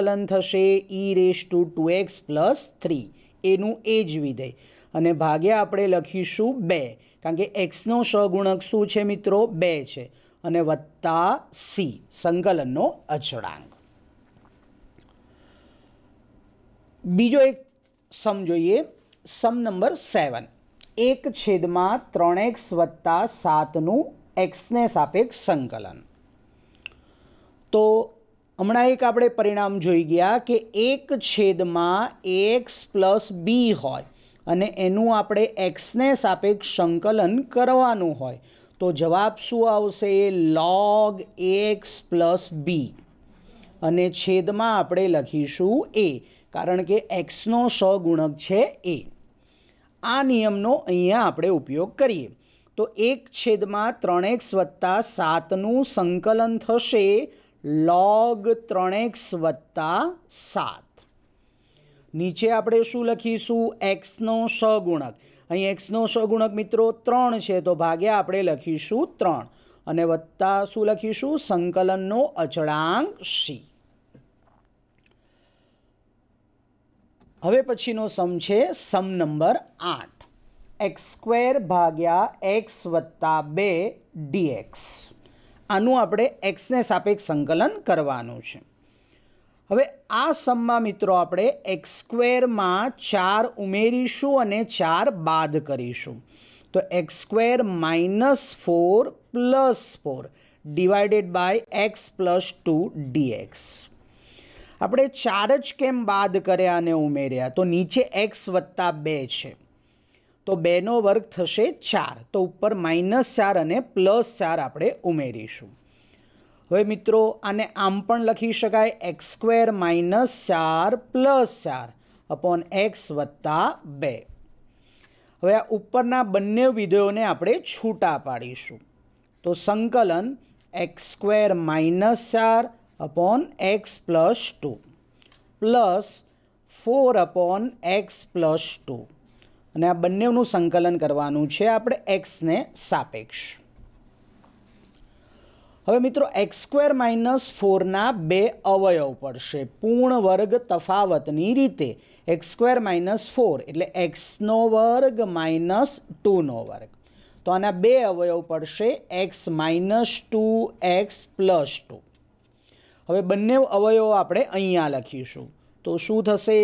સંકલન થશે e raise to two x plus three એનું એ જ વિધેય અને ભાગ્યા આપણે લખીશું બે કારણ કે એક્સનો સગુણક શું છે મિત્રો બે છે અને વત્તા સી સંકલનનો અચળાંક બીજો એક સમ જોઈએ સમ નંબર સેવન એક છેદમાં ત્રણ એક્સ વત્તા સાતનું એક્સને સાપેક્ષ સંકલન તો હમણાં એક આપણે પરિણામ જોઈ ગયા કે એક છેદમાં એક્સ પ્લસ બી હોય અને એનું આપણે એક્સને સાપેક્ષ સંકલન કરવાનું હોય તો જવાબ શું આવશે લોગ એક્સ પ્લસ બી અને છેદમાં આપણે લખીશું એ કારણ કે એક્સનો સગુણક છે એ આ નિયમનો અહીંયા આપણે ઉપયોગ કરીએ તો એક છેદમાં ત્રણ એક્સ વત્તા સાતનું સંકલન થશે લોગ ત્રણેક્સ વત્તા સાત નીચે આપણે શું લખીશું એક્સનો સગુણક અહીં એક્સનો સગુણક મિત્રો ત્રણ છે તો ભાગ્યા આપણે લખીશું ત્રણ અને વત્તા શું લખીશું સંકલનનો અચળાંક સી હવે પછીનો સમ છે સમ નંબર આઠ એક્સ સ્ક્વેર ભાગ્યા એક્સ વત્તા બે ડીએક્સ આનું આપણે એક્સને સાપેક્ષ સંકલન કરવાનું છે હવે આ સમમાં મિત્રો આપણે એક્સ સ્ક્વેરમાં ચાર ઉમેરીશું અને ચાર બાદ કરીશું તો x square minus four plus four divided by x plus two dx આપણે ચાર જ કેમ બાદ કર્યા અને ઉમેર્યા તો નીચે એક્સ વત્તા બે છે તો બેનો વર્ગ થશે ચાર તો ઉપર માઇનસ ચાર અને પ્લસ ચાર આપણે ઉમેરીશું હવે મિત્રો આને આમ પણ લખી શકાય એક્સ સ્ક્વેર માઇનસ ચાર પ્લસ ચાર અપોન એક્સ વત્તા બે હવે આ ઉપરના બંને વિધેયોને આપણે છૂટા પાડીશું તો સંકલન એક્સ સ્ક્વેર માઇનસ ચાર upon x plus two plus four upon x plus two અને આ બંનેનું સંકલન કરવાનું છે આપણે એક્સને સાપેક્ષ હવે મિત્રો એક્સ સ્ક્વેર માઇનસ ફોરના બે અવયવ પડશે પૂર્ણ વર્ગ તફાવતની રીતે એક્સ સ્ક્વેર માઇનસ ફોર એટલે એક્સનો વર્ગ માઇનસ ટુનો વર્ગ તો આના બે અવયવ પડશે x minus two x plus two હવે બંને અવયવો આપણે અહીંયા લખીશું તો શું થશે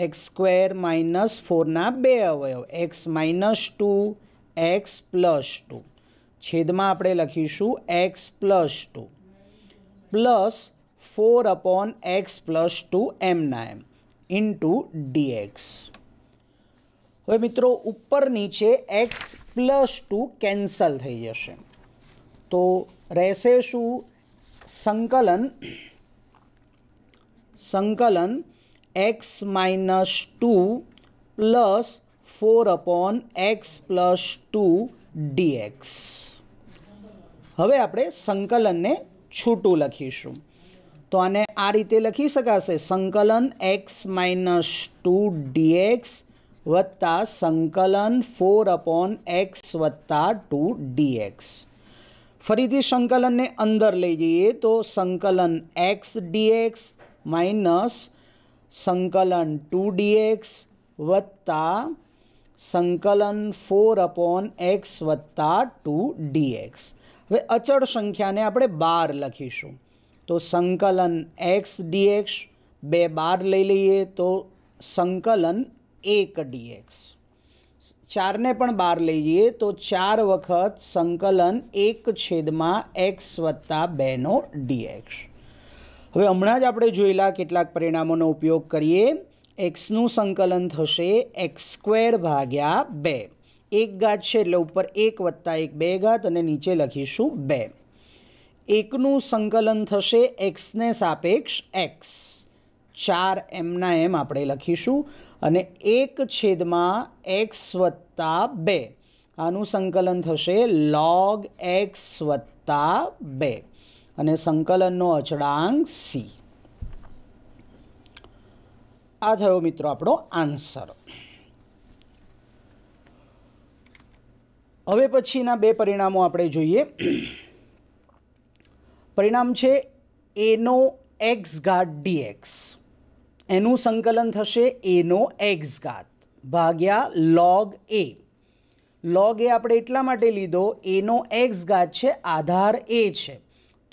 એક્સ સ્ક્વેર માઇનસ ફોરના બે અવયવ x minus two x plus two છેદમાં આપણે લખીશું x plus two plus four upon x plus two એમના એમ ઇન્ટુ ડીએક્સ હવે મિત્રો ઉપર નીચે એક્સ પ્લસ ટુ કેન્સલ થઈ જશે તો રહેશે શું સંકલન સંકલન x minus two plus four upon x plus two dx હવે આપણે સંકલનને છૂટું લખીશું તો આને આ રીતે લખી શકાશે સંકલન એક્સ માઇનસ ટુ ડીએક્સ વત્તા સંકલન ફોર અપોન એક્સ વત્તા ટુ ડીએક્સ ફરીથી સંકલનને અંદર લઈ જઈએ તો સંકલન એક્સ ડીએક્સ માઇનસ સંકલન ટુ ડીએક્સ વત્તા સંકલન ફોર અપોન એક્સ વત્તા ટુ ડીએક્સ હવે અચળ સંખ્યાને આપણે બાર લખીશું તો સંકલન એક્સ ડીએક્સ બે બાર લઈ લઈએ તો સંકલન એક ડીએક્સ ચારને પણ બાર લઈએ તો ચાર વખત સંકલન એક છેદમાં એક્સ વત્તા બેનો ડીએક્સ હવે હમણાં જ આપણે જોયેલા કેટલાક પરિણામોનો ઉપયોગ કરીએ એક્સનું સંકલન થશે એક્સ સ્ક્વેર ભાગ્યા બે એક ગાત છે એટલે ઉપર એક વત્તા એક બે ગાત અને નીચે લખીશું બે એકનું સંકલન થશે એક્સને સાપેક્ષ એક્સ ચાર એમના એમ આપણે લખીશું અને એક છેદમાં એક્સ વત્તા બે આનું સંકલન થશે લોગ એક્સ વત્તા બે અને સંકલનનો અચળાંક સી આ થયો મિત્રો આપણો આન્સર હવે પછીના બે પરિણામો આપણે જોઈએ પરિણામ છે એનો એક્સ ઘાત ડીએક્સ એનું સંકલન થશે એનો એક્સ ઘાત ભાગ્યા લોગ એ લોગ એ આપણે એટલા માટે લીધો એનો એક્સ ઘાત છે આધાર એ છે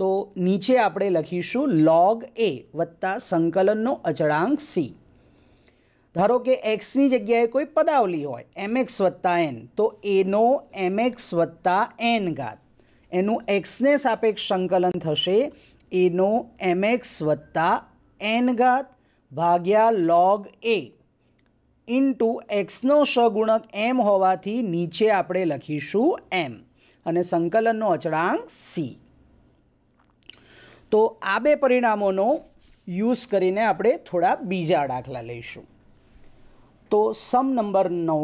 તો નીચે આપણે લખીશું લોગ એ વત્તા સંકલનનો અચળાંક સી ધારો કે એક્સની જગ્યાએ કોઈ પદાવલી હોય એમ એક્સ વત્તા એન તો એનો એમ એક્સ વત્તા એન ઘાત એનું એક્સને સાપેક્ષ સંકલન થશે એનો એમ એક્સ વત્તા એન ઘાત ભાગ્યા લોગ એ ઇન્ટુ એક્સનો સગુણક એમ હોવાથી નીચે આપણે લખીશું એમ અને સંકલનનો અચળાંક સી તો આ બે પરિણામોનો યુઝ કરીને આપણે થોડા બીજા દાખલા લઈશું તો સમ નંબર નવ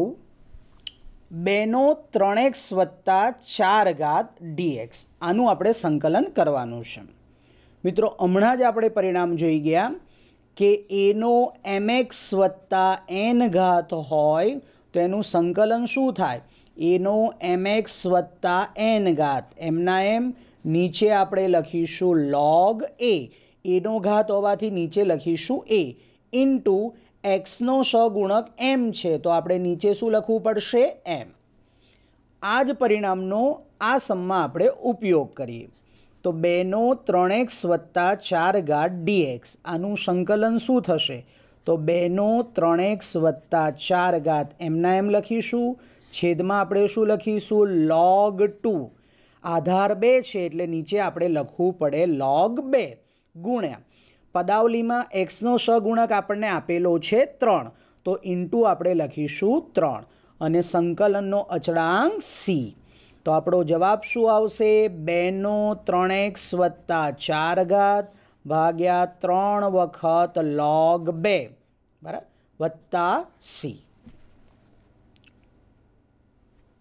બેનો ત્રણ એક્સ વત્તા ચાર ઘાત ડીએક્સ આનું આપણે સંકલન કરવાનું છે મિત્રો હમણાં જ આપણે પરિણામ જોઈ ગયા કે એનો એમ એક્સ વત્તા એન ઘાત હોય તો એનું સંકલન શું થાય એનો એમ એક્સ વત્તા એન ઘાત એમના એમ નીચે આપણે લખીશું લોગ એ એનો ઘાત હોવાથી નીચે લખીશું એ ઇન્ટુ એક્સનો સગુણક એમ છે તો આપણે નીચે શું લખવું પડશે એમ આ જ પરિણામનો આ સમમાં આપણે ઉપયોગ કરીએ તો બેનો ત્રણ એક્સ વત્તા ચાર ગાઢ ડીએક્સ આનું સંકલન શું થશે તો બેનો ત્રણ એક્સ વત્તા ચાર ઘાત એમના એમ લખીશું છેદમાં આપણે શું લખીશું લોગ ટુ આધાર બે છે એટલે નીચે આપણે લખવું પડે લોગ બે ગુણ્યા પદાવલીમાં એક્સનો સગુણક આપણને આપેલો છે ત્રણ તો ઇન્ટુ આપણે લખીશું ત્રણ અને સંકલનનો અચળાંક સી તો આપણો જવાબ શું આવશે બેનો ત્રણ એક્સ વત્તા ચાર ઘાત ભાગ્યા ત્રણ વખત લોગ બે બરાબર વત્તા સી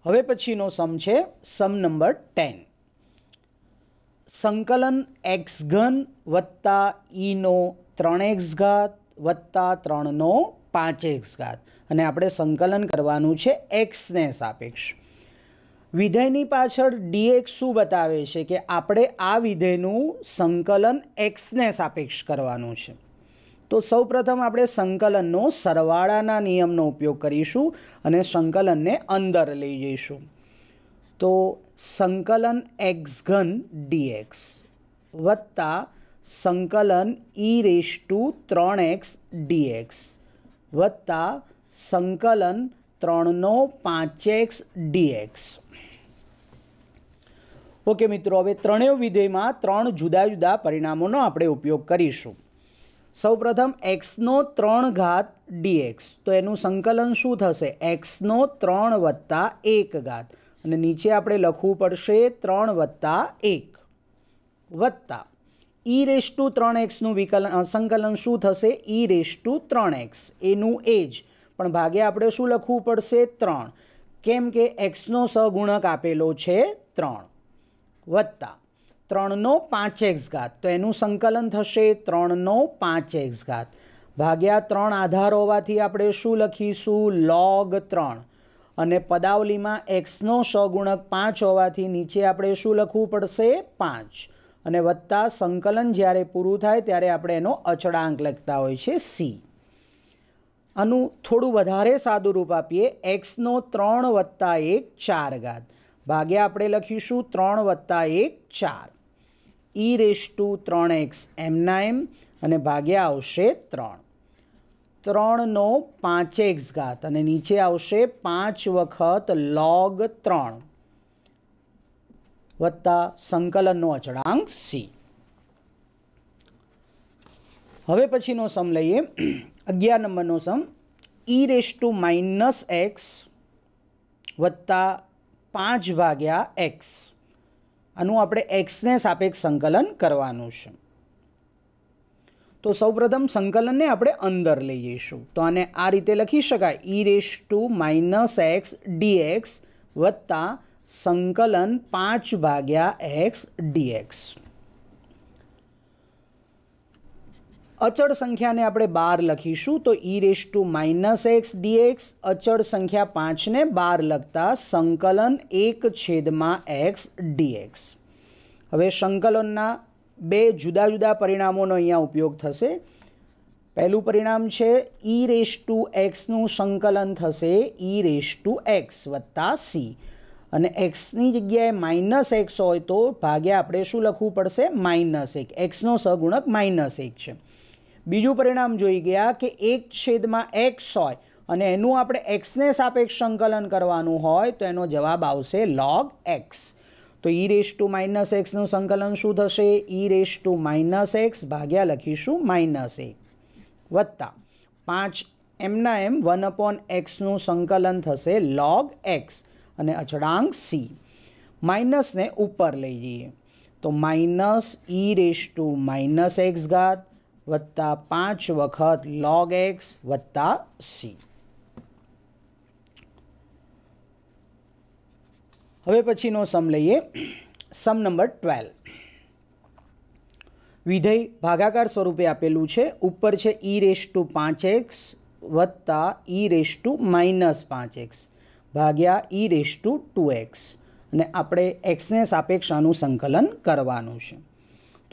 હવે પછીનો સમ છે સમ નંબર ટેન સંકલન એક્સ ઘન વત્તા ઈનો ત્રણ એક્સ ઘાત વત્તા ત્રણનો પાંચ એક્સ ઘાત અને આપણે સંકલન કરવાનું છે એક્સને સાપેક્ષ વિધેયની પાછળ ડીએક્સ શું બતાવે છે કે આપણે આ વિધેયનું સંકલન એક્સને સાપેક્ષ કરવાનું છે તો સૌપ્રથમ આપણે સંકલનનો સરવાળાના નિયમનો ઉપયોગ કરીશું અને સંકલનને અંદર લઈ જઈશું તો સંકલન એક્સ ઘન ડીએક્સ વત્તા સંકલન ઈ રેશ ટુ ત્રણ એક્સ ડીએક્સ વત્તા સંકલન ત્રણનો પાંચ એક્સ ડીએક્સ ઓકે મિત્રો હવે ત્રણેય વિધેયમાં ત્રણ જુદા જુદા પરિણામોનો આપણે ઉપયોગ કરીશું સૌપ્રથમ એક્સનો ત્રણ ઘાત ડીએક્સ તો એનું સંકલન શું થશે એક્સનો ત્રણ વત્તા એક ઘાત અને નીચે આપણે લખવું પડશે ત્રણ વત્તા એક વત્તા ઈ રેસ ટુ ત્રણ એક્સનું વિકલ સંકલન શું થશે ઈ રેસ ટુ ત્રણ એક્સ એનું એજ પણ ભાગે આપણે શું લખવું પડશે ત્રણ કેમ કે એક્સનો સહગુણક આપેલો છે ત્રણ વત્તા ત્રણનો પાંચ એક્સ ઘાત તો એનું સંકલન થશે ત્રણનો પાંચ એક્સ ઘાત ભાગ્યા ત્રણ આધાર હોવાથી આપણે શું લખીશું લોગ ત્રણ અને પદાવલીમાં એક્સનો સગુણક પાંચ હોવાથી નીચે આપણે શું લખવું પડશે પાંચ અને વત્તા સંકલન જ્યારે પૂરું થાય ત્યારે આપણે એનો અચળાંક લખતા હોય છે સી આનું થોડું વધારે સાદું રૂપ આપીએ એક્સનો ત્રણ વત્તા એક ચાર ઘાત ભાગ્યા આપણે લખીશું ત્રણ વત્તા એક ચાર ઈ રેશ ટુ ત્રણ એક્સ એમના એમ અને ભાગ્યા આવશે ત્રણ ત્રણનો પાંચ એક્સ ઘાત અને નીચે આવશે પાંચ વખત લોગ ત્રણ વત્તા સંકલનનો અચળાંક સી હવે પછીનો સમ લઈએ અગિયાર નંબરનો sum e raise to minus x વત્તા પાંચ ભાગ્યા એક્સ આનું આપણે એક્સને સાપેક્ષ સંકલન કરવાનું છે તો સૌપ્રથમ સંકલનને આપણે અંદર લઈ જઈશું તો આને આ રીતે લખી શકાય e raise to minus x dx વત્તા સંકલન પાંચ ભાગ્યા એક્સ ડીએક્સ અચળ સંખ્યાને આપણે બાર લખીશું તો e raise to minus x dx અચળ સંખ્યા પાંચને બાર લખતા સંકલન એક છેદમાં એક્સ ડીએક્સ હવે સંકલનના બે જુદા જુદા પરિણામોનો અહીંયા ઉપયોગ થશે પહેલું પરિણામ છે ઈ રેસ ટુ એક્સનું સંકલન થશે ઈ રેસ ટુ એક્સ વત્તા સી અને એક્સની જગ્યાએ માઇનસ એક્સ હોય તો ભાગ્યા આપણે શું લખવું પડશે માઇનસ એક એક્સનો સગુણક માઇનસ એક છે બીજું પરિણામ જોઈ ગયા કે એક છેદમાં એક્સ હોય અને એનું આપણે એક્સને સાપેક્ષ સંકલન કરવાનું હોય તો એનો જવાબ આવશે લોગ એક્સ તો ઈ રેસ ટુ માઇનસ એક્સનું સંકલન શું થશે e raise to minus x ભાગ્યા લખીશું માઇનસ એ વત્તા પાંચ એમના એમ વન અપોન એક્સનું સંકલન થશે લોગ એક્સ અને અચળાંક સી માઇનસને ઉપર લઈ જઈએ તો minus e raise to minus x ઘાત વત્તા પાંચ વખત લોગ એક્સ વત્તા સી હવે પછીનો સમ લઈએ સમ નંબર ટ્વેલ્વ વિધેય ભાગાકાર સ્વરૂપે આપેલું છે ઉપર છે ઈ રેસ ટુ પાંચ એક્સ વત્તા ઈ રેસ ટુ માઇનસ પાંચ એક્સ ભાગ્યા e raise to two x અને આપણે એક્સને સાપેક્ષ આનું સંકલન કરવાનું છે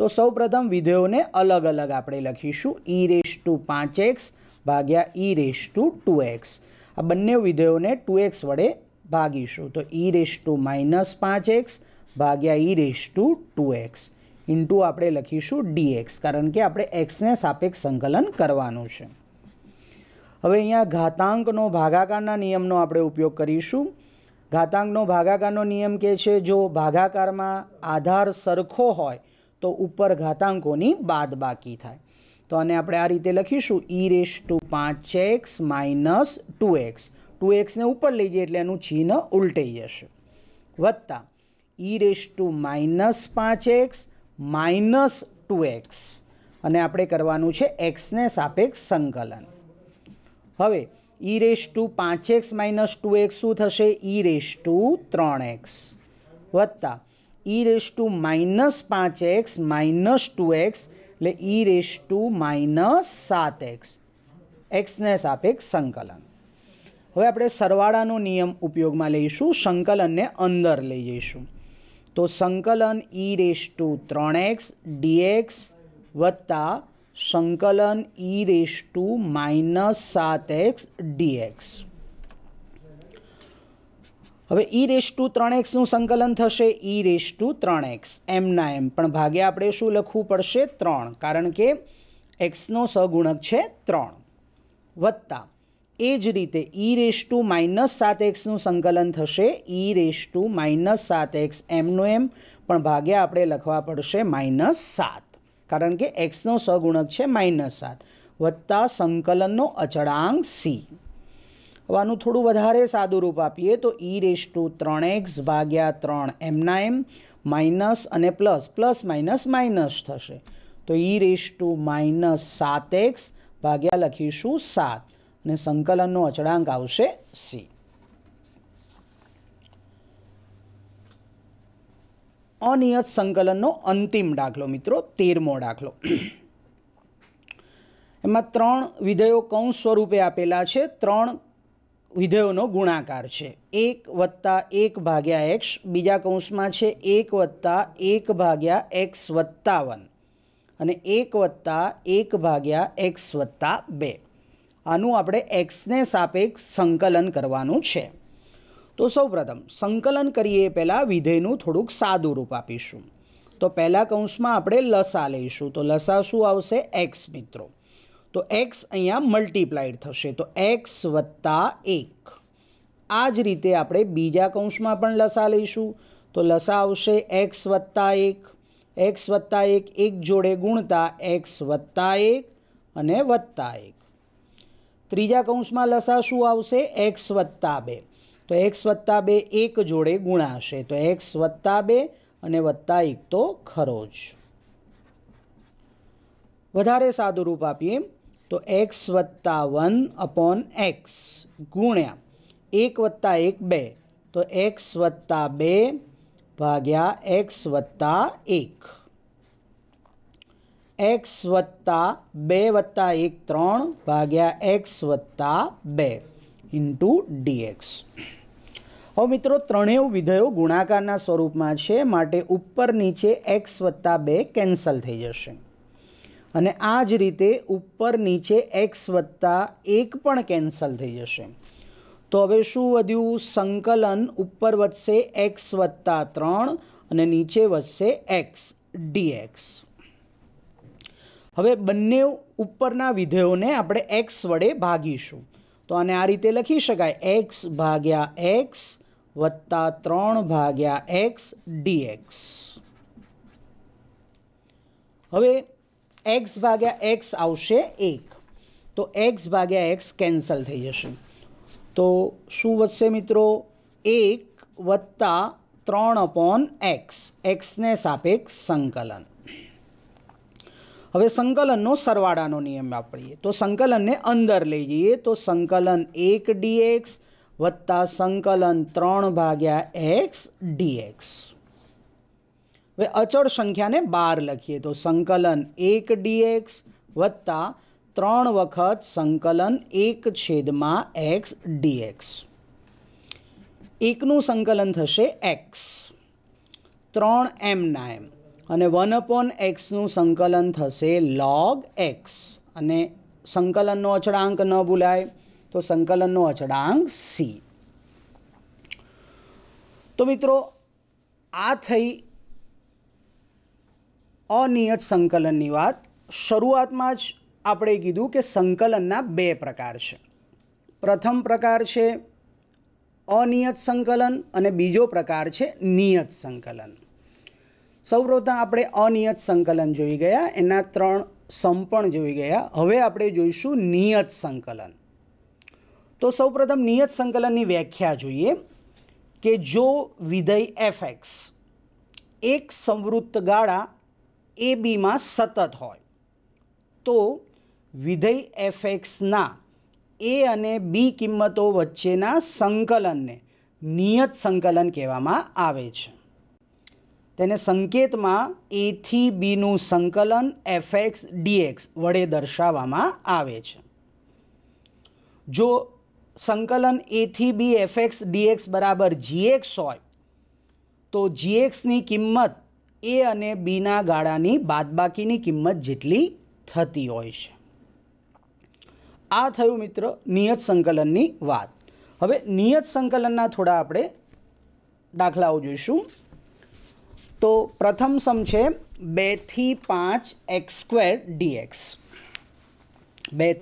તો સૌપ્રથમ વિધેયોને અલગ અલગ આપણે લખીશું ઈ રેશ ટુ પાંચ એક્સ ભાગ્યા e raise to two x આ બંને વિધેયોને ટુ એક્સ વડે ભાગીશું તો ઈ રેશ ટુ માઇનસ પાંચ એક્સ ભાગ્યા e raise to two x into આપણે લખીશું ડીએક્સ કારણ કે આપણે એક્સને સાપેક્ષ સંકલન કરવાનું છે હવે અહીંયા ઘાતાંકનો ભાગાકારના નિયમનો આપણે ઉપયોગ કરીશું ઘાતાંકનો ભાગાકારનો નિયમ કે છે જો ભાગાકારમાં આધાર સરખો હોય તો ઉપર ઘાતાંકોની બાદ બાકી થાય તો અને આપણે આ રીતે લખીશું ઈ e રેસ ટુ પાંચ x minus two x two એક્સને ઉપર લઈ જઈએ એટલે એનું ચિહ્ન ઉલટાઈ જશે વત્તા e e raise to minus પાંચ એક્સ માઇનસ ટુ એક્સ અને આપણે કરવાનું છે એક્સને સાપેક્ષ સંકલન હવે ઈ e રેસ ટુ પાંચ એક્સ માઇનસ ટુ એક્સ શું થશે ઈ રેસ ટુ ત્રણ એક્સ વત્તા ઈ રેસ ટુ માઇનસ પાંચ એક્સ માઇનસ ટુ એક્સ એટલે ઈ રેસ ટુ માઇનસ સાત એક્સ એક્સને સાપેક્ષ સંકલન હવે આપણે સરવાળાનો નિયમ ઉપયોગમાં લઈશું સંકલનને અંદર લઈ જઈશું તો સંકલન ઈ રેસ ટુ ત્રણ એક્સ ડીએક્સ વત્તા સંકલન ઈ રેસ ટુ માઇનસ સાત એક્સ ડીએક્સ હવે ઈ રેસ ટુ ત્રણ એક્સનું સંકલન થશે ઈ રેસ ટુ ત્રણ એક્સ એમના એમ પણ ભાગે આપણે શું લખવું પડશે ત્રણ કારણ કે એક્સનો સગુણક છે ત્રણ વત્તા એ જ રીતે ઈ રેસ ટુ માઇનસ સાત એક્સનું સંકલન થશે ઈ રેસ ટુ માઇનસ સાત એક્સ એમનું એમ પણ ભાગે આપણે લખવા પડશે માઇનસ સાત કારણ કે એક્સનો સગુણક છે માઇનસ સાત વત્તા સંકલનનો અચળાંક સી આનું થોડું વધારે સાદું રૂપ આપીએ તો ઈ રેસ ટુ ત્રણ એક્સ ભાગ્યા ત્રણ એમના એમ માઇનસ અને પ્લસ પ્લસ માઇનસ માઇનસ થશે તો ઈ રેસ ટુ માઇનસ સાત એક્સ ભાગ્યા લખીશું સાત અને સંકલનનો અચળાંક આવશે સી અનિયત સંકલનનો અંતિમ દાખલો મિત્રો તેરમો દાખલો એમાં ત્રણ વિધેયો કૌંસ સ્વરૂપે આપેલા છે ત્રણ વિધેયોનો ગુણાકાર છે એક વત્તા એક ભાગ્યા એક્સ બીજા કૌંસમાં છે એક વત્તા એક ભાગ્યા એક્સ વત્તાવન અને એક વત્તા એક ભાગ્યા એક્સ વત્તા બે આનું આપણે એક્સને સાપેક્ષ સંકલન કરવાનું છે તો સૌપ્રથમ સંકલન કરીએ પહેલાં વિધેયનું થોડુંક સાદું રૂપ આપીશું તો પહેલાં કૌંસમાં આપણે લસા લઈશું તો લસા શું આવશે એક્સ મિત્રો તો એક્સ અહીંયા મલ્ટીપ્લાઈડ થશે તો એક્સ વત્તા એક આ જ રીતે આપણે બીજા કૌંસમાં પણ લસા લઈશું તો લસા આવશે એક્સ વત્તા એક એક્સ વત્તા એક એક જોડે ગુણતા એક્સ વત્તા એક અને વત્તા એક ત્રીજા કૌંસમાં લસા શું આવશે એક્સ વત્તા બે તો એક્સ વત્તા બે એક જોડે ગુણાશે તો એક્સ વત્તા બે અને વત્તા એક તો ખરો જ વધારે સાદું રૂપ આપીએ તો એક્સ વત્તા વન અપોન એક્સ ગુણ્યા એક વત્તા એક બે તો એક્સ વત્તા બે ભાગ્યા એક્સ વત્તા એક એક્સ વત્તા બે વત્તા એક ત્રણ ભાગ્યા એક્સ વત્તા બે ઇન્ટુ ડીએક્સ હવે મિત્રો ત્રણેય વિધેયો ગુણાકારના સ્વરૂપમાં છે માટે ઉપર નીચે એક્સ વત્તા બે કેન્સલ થઈ જશે અને આ જ રીતે ઉપર નીચે એક્સ વત્તા એક પણ કેન્સલ થઈ જશે તો હવે શું વધ્યું સંકલન ઉપર વધશે એક્સ વત્તા ત્રણ અને નીચે વધશે એક્સ ડીએક્સ હવે બંને ઉપરના વિધેયોને આપણે એક્સ વડે ભાગીશું તો આને આ રીતે લખી શકાય એક્સ ભાગ્યા એક્સ વત્તા ત્રણ ભાગ્યા એક્સ ડીએક્સ હવે એક્સ ભાગ્યા એક્સ આવશે એક તો એક્સ ભાગ્યા એક્સ કેન્સલ થઈ જશે તો શું વધશે મિત્રો એક વત્તા ત્રણ અપોન એક્સ એક્સને સાપેક્ષ સંકલન હવે સંકલનનો સરવાળાનો નિયમ વાપરીએ તો સંકલનને અંદર લઈ જઈએ તો સંકલન એક ડીએક્સ વત્તા સંકલન ત્રણ ભાગ્યા એક્સ ડીએક્સ હવે અચળ સંખ્યાને બાર લખીએ તો સંકલન એક ડીએક્સ વત્તા ત્રણ વખત સંકલન એક છેદમાં એક્સ ડીએક્સ એકનું સંકલન થશે એક્સ ત્રણ એમના એમ અને વન અપોન એક્સનું સંકલન થશે લોગ એક્સ અને સંકલનનો અચળાંક ન ભૂલાય તો સંકલનનો અચળાંક સી તો મિત્રો આ થઈ અનિયત સંકલનની વાત શરૂઆતમાં જ આપણે કીધું કે સંકલનના બે પ્રકાર છે પ્રથમ પ્રકાર છે અનિયત સંકલન અને બીજો પ્રકાર છે નિયત સંકલન સૌપ્રથમ આપણે અનિયત સંકલન જોઈ ગયા એના ત્રણ સંપણ જોઈ ગયા હવે આપણે જોઈશું નિયત સંકલન તો સૌપ્રથમ નિયત સંકલનની વ્યાખ્યા જોઈએ કે જો વિધેય એફ એક્સ એક સંવૃત્ત ગાળા એ બીમાં સતત હોય તો વિધેય એફ એક્સના એ અને બી કિંમતો વચ્ચેના સંકલનને નિયત સંકલન કહેવામાં આવે છે તેને સંકેતમાં એથી બીનું સંકલન એફ એક્સ ડીએક્સ વડે દર્શાવવામાં આવે છે જો સંકલન એથી બી એફ એક્સ ડીએક્સ બરાબર જીએક્સ હોય તો જીએક્સની કિંમત એ અને બીના ગાળાની બાદબાકીની કિંમત જેટલી થતી હોય છે આ થયું મિત્ર નિયત સંકલનની વાત હવે નિયત સંકલનના થોડા આપણે દાખલાઓ જોઈશું તો પ્રથમ સમ છે બેથી પાંચ એક્સ સ્ક્વેર ડીએક્સ બે